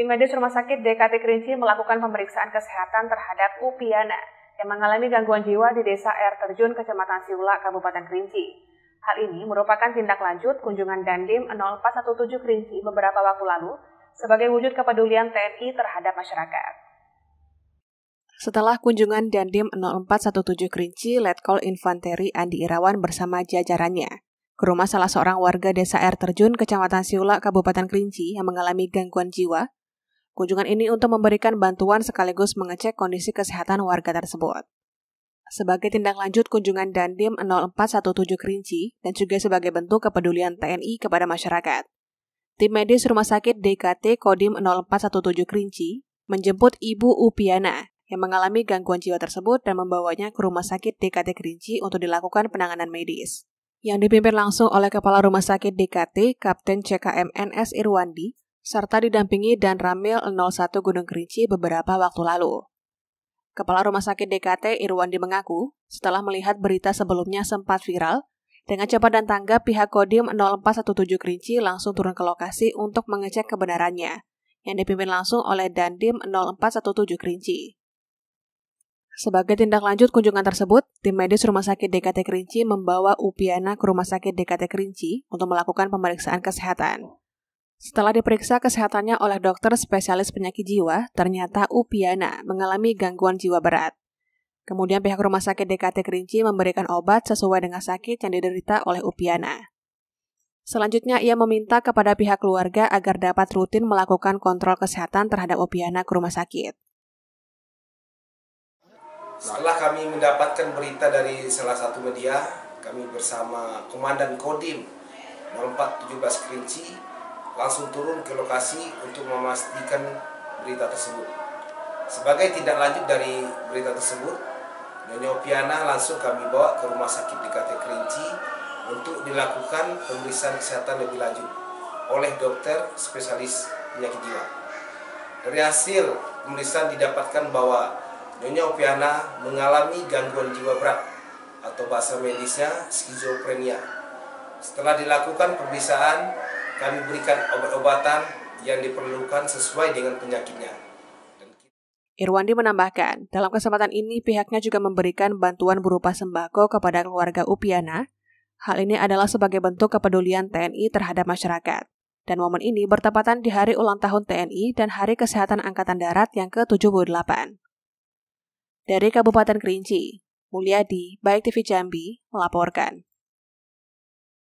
Tim medis Rumah Sakit DKT Kerinci melakukan pemeriksaan kesehatan terhadap Upiana yang mengalami gangguan jiwa di Desa Air Terjun, Kecamatan Siula, Kabupaten Kerinci. Hal ini merupakan tindak lanjut kunjungan Dandim 0417 Kerinci beberapa waktu lalu sebagai wujud kepedulian TNI terhadap masyarakat. Setelah kunjungan Dandim 0417 Kerinci, Letkol Infanteri Andi Irawan bersama jajarannya ke rumah salah seorang warga desa air terjun Kecamatan Siula, Kabupaten Kerinci yang mengalami gangguan jiwa Kunjungan ini untuk memberikan bantuan sekaligus mengecek kondisi kesehatan warga tersebut. Sebagai tindak lanjut kunjungan Dandim 0417 Kerinci dan juga sebagai bentuk kepedulian TNI kepada masyarakat. Tim medis Rumah Sakit DKT Kodim 0417 Kerinci menjemput Ibu Upiana yang mengalami gangguan jiwa tersebut dan membawanya ke Rumah Sakit DKT Kerinci untuk dilakukan penanganan medis yang dipimpin langsung oleh Kepala Rumah Sakit DKT Kapten CKM NS Irwandi, serta didampingi dan Ramil 01 Gunung Kerinci beberapa waktu lalu. Kepala Rumah Sakit DKT Irwandi mengaku, setelah melihat berita sebelumnya sempat viral, dengan cepat dan tanggap pihak Kodim 0417 Kerinci langsung turun ke lokasi untuk mengecek kebenarannya, yang dipimpin langsung oleh Dandim 0417 Kerinci. Sebagai tindak lanjut kunjungan tersebut, tim medis Rumah Sakit DKT Kerinci membawa Upiana ke Rumah Sakit DKT Kerinci untuk melakukan pemeriksaan kesehatan. Setelah diperiksa kesehatannya oleh dokter spesialis penyakit jiwa, ternyata Upiana mengalami gangguan jiwa berat. Kemudian pihak rumah sakit DKT Kerinci memberikan obat sesuai dengan sakit yang diderita oleh Upiana. Selanjutnya, ia meminta kepada pihak keluarga agar dapat rutin melakukan kontrol kesehatan terhadap Upiana ke rumah sakit. Setelah kami mendapatkan berita dari salah satu media, kami bersama Komandan Kodim 4417 Kerinci langsung turun ke lokasi untuk memastikan berita tersebut. Sebagai tindak lanjut dari berita tersebut, Nyonya Opiana langsung kami bawa ke rumah sakit di Kate Kerinci untuk dilakukan pemeriksaan kesehatan lebih lanjut oleh dokter spesialis penyakit jiwa. Dari hasil pemeriksaan didapatkan bahwa Nyonya Opiana mengalami gangguan jiwa berat atau bahasa medisnya skizofrenia. Setelah dilakukan pemeriksaan, kami berikan obat-obatan yang diperlukan sesuai dengan penyakitnya. Irwandi menambahkan, dalam kesempatan ini pihaknya juga memberikan bantuan berupa sembako kepada keluarga Upiana. Hal ini adalah sebagai bentuk kepedulian TNI terhadap masyarakat. Dan momen ini bertepatan di hari ulang tahun TNI dan Hari Kesehatan Angkatan Darat yang ke-78. Dari Kabupaten Kerinci, Mulyadi, Baik TV Jambi, melaporkan.